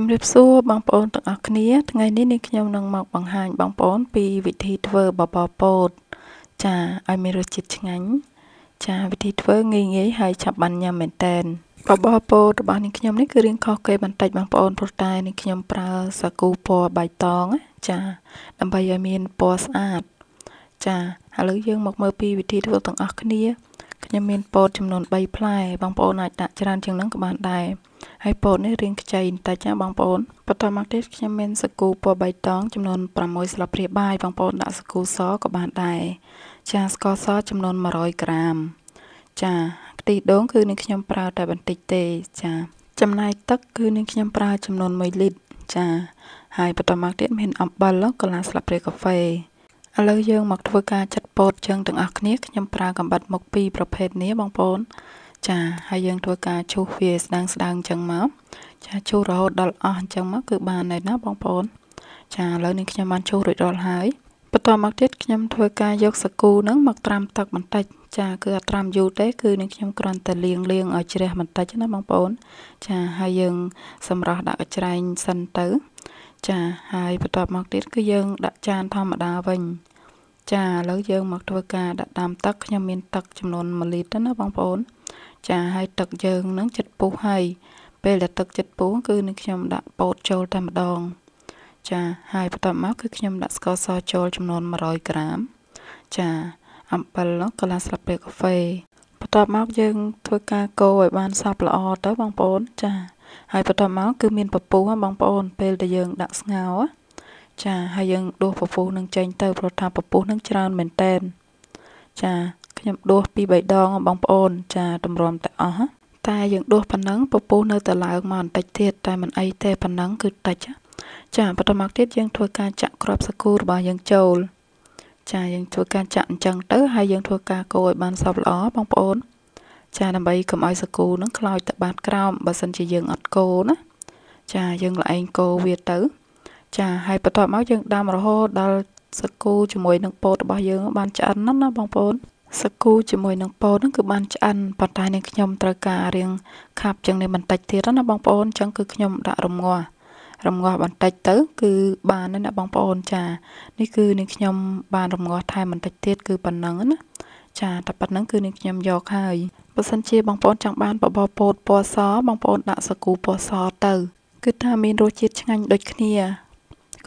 ជំរាបសួរបងប្អូនទាំងអស់គ្នាថ្ងៃនេះនាងខ្ញុំនឹងមកបង្ហាញបងប្អូនពីវិធីធ្វើបបរពោតចាឲ្យមានរសជាតិឆ្ងាញ់ចាវិធីធ្វើ ងាយងាយហើយចាប់បានញ៉ាំមែនតែនបបរពោតរបស់នាងខ្ញុំនេះគឺរៀងខុសគេបន្តិចបងប្អូនព្រោះតែនាងខ្ញុំប្រើសាគូពណ៌បៃតងចាដើម្បីឲ្យមានពណ៌ស្អាតចាឥឡូវយើងមកមើលពីវិធីធ្វើទាំងអស់គ្នាខ្ញុំមានពោតចំនួន3ផ្លែបងប្អូនអាចដាក់ច្រើនជាងនឹងក៏បានដែរហើយពោតនេះរាងខ្ចីបន្តិចណាបងប្អូនបន្ទាប់មកទៀតខ្ញុំមានសាគូពណ៌បៃតងចំនួន6ស្លាបព្រាបាយបងប្អូនដាក់សាគូសក៏បានដែរចាស្ករសចំនួន100ក្រាមចាខ្ទិះដូងគឺនឹងខ្ញុំប្រើតែបន្តិចទេ ចា ចំណែកទឹកគឺនឹងខ្ញុំប្រើ ចំនួន1លីត្រចា ហើយបន្ទាប់មកទៀតមានអំបិលកន្លះស្លាបព្រាកាហ្វេឥឡូវយើងមកធ្វើការច្ពោតជើងទាំងអស់គ្នាខ្ញុំប្រើកំបិតមុខពីរប្រភេទនេះបងប្អូន ចាហើយយើងធ្វើការឈូសវាស្ដាងស្ដាងអញ្ចឹងមកចាឈូសរហូតដល់អស់អញ្ចឹងមកគឺបានហើយណាបងប្អូន ចាឥឡូវនេះខ្ញុំបានឈូសរួចរាល់ហើយបន្ទាប់មកទៀតខ្ញុំធ្វើការយកសាគូហ្នឹងមកត្រាំទឹកបន្តិចចាគឺអត់ត្រាំយូរទេគឺនឹងខ្ញុំគ្រាន់តែលាងលាងឲ្យជ្រះបន្តិចណាបងប្អូន ចាហើយយើងសម្រោះដាក់កញ្ច្រែងសិនទៅចាហើយបន្ទាប់មកទៀត គឺយើង ដាក់ចានធម្មតាវិញចាឥឡូវយើងមកធ្វើការដាក់ដាំទឹកខ្ញុំមានទឹកចំនួន1លីត្រទៅណាបងប្អូន ចាហើយទឹកយើងនឹងចិត្តពុះហើយពេលដែលទឹកចិត្តពុះគឺនឹងខ្ញុំដាក់ពោតចូលតែម្ដងចាហើយបន្ទាប់មកគឺខ្ញុំដាក់ស្ករសចូលចំនួន100ក្រាម ចាអំបិលកន្លះស្លាបព្រាកាហ្វេបន្ទាប់មកយើងធ្វើការកូរឲ្យបានសព្វល្អទៅបងប្អូន ចាហើយបន្ទាប់មកគឺមានពពុះបងប្អូន ពេលដែលយើងដាក់ស្ងោរចាហើយយើងដួសពពុះនឹងចេញទៅព្រោះថាពពុះនឹងច្រើនមែនតែនចាខ្ញុំដួសពីរបីដងបងប្អូន ចាតម្រាំតែអស់តែយើងដួសប៉ុណ្ណឹងពពុះនៅតែឡើងមកបន្តិចទៀតតែមិនអីទេប៉ុណ្ណឹងគឺតិច ចាបន្តមកទៀតយើងធ្វើការចាក់ក្របសាគូរបស់យើងចូលចាយើងធ្វើការចាក់អញ្ចឹងទៅហើយយើងធ្វើការកូរឲ្យបានសពល្អបងប្អូន ចាដើម្បីកុំឲ្យសាគូនឹងខ្លោចទៅបាតក្រោមបើសិនជាយើងអត់កូរណាចាយើងល្អឯងកូរវាទៅចាហើយបន្ទាប់មកយើងដាំរហូតដល់សាគូជាមួយនឹងពោតរបស់យើងបានឆ្អិនណាណាបងប្អូនសាគូជាមួយនឹងពោតហ្នឹងគឺបានឆ្អិនប៉ុន្តែនឹងខ្ញុំត្រូវការរៀងខាប់ជាងនេះបន្តិចទៀតណាបងប្អូនអញ្ចឹងគឺខ្ញុំដាក់រងាស់រងាស់បន្តិចទៅ គឺបានណាអ្នកបងប្អូនចានេះគឺនឹងខ្ញុំបានរងាស់ថែមបន្តិចទៀតគឺប៉ុណ្ណឹងណាចាតែប៉ុណ្ណឹងគឺនឹងខ្ញុំយកហើយបើសិនជាបងប្អូនចង់បានបបរពោតពណ៌សបងប្អូនដាក់សាគូពណ៌សទៅ គឺថាមានរសជាតិឆ្ងាញ់ដូចគ្នា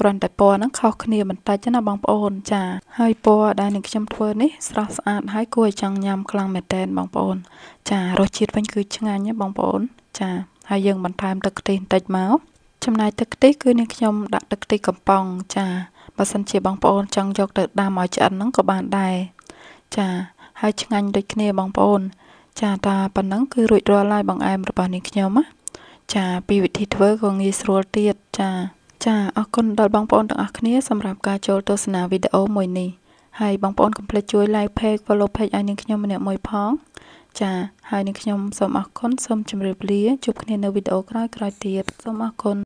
គ្រាន់តែពណ៌ហ្នឹងខុសគ្នាបន្តិចណាបងប្អូន ចាហើយពណ៌ដែលនឹងខ្ញុំធ្វើនេះស្រស់ស្អាតហើយគួរឲ្យចង់ញ៉ាំខ្លាំងមែនទែនបងប្អូន ចារសជាតិវិញគឺឆ្ងាញ់ណាបងប្អូន ចាហើយយើងបន្ថែមទឹកខ្ទិះបន្តិចមកចំណាយទឹកខ្ទិះគឺនាងខ្ញុំដាក់ទឹកខ្ទិះកំប៉ុងចាបើសិនជាបងប្អូន ចង់យកទៅដាំឲ្យឆ្អិនហ្នឹងក៏បានដែរចាហើយឆ្ងាញ់ដូចគ្នាបងប្អូន ចាតាប៉ុណ្ណឹងគឺរួចរាល់ហើយបងអែមរបស់នាងខ្ញុំណាចាពីវិធីធ្វើក៏ងាយស្រួលទៀតចាចាអរគុណដល់បងប្អូនទាំងអស់គ្នាសម្រាប់ការចូលទស្សនាវីដេអូមួយនេះហើយបងប្អូនកុំភ្លេចជួយ like page follow page ឲ្យនាងខ្ញុំម្នាក់មួយផងចាហើយនាងខ្ញុំសូមអរគុណសូមជម្រាបលាជួបគ្នានៅវីដេអូក្រោយៗទៀតសូមអរគុណ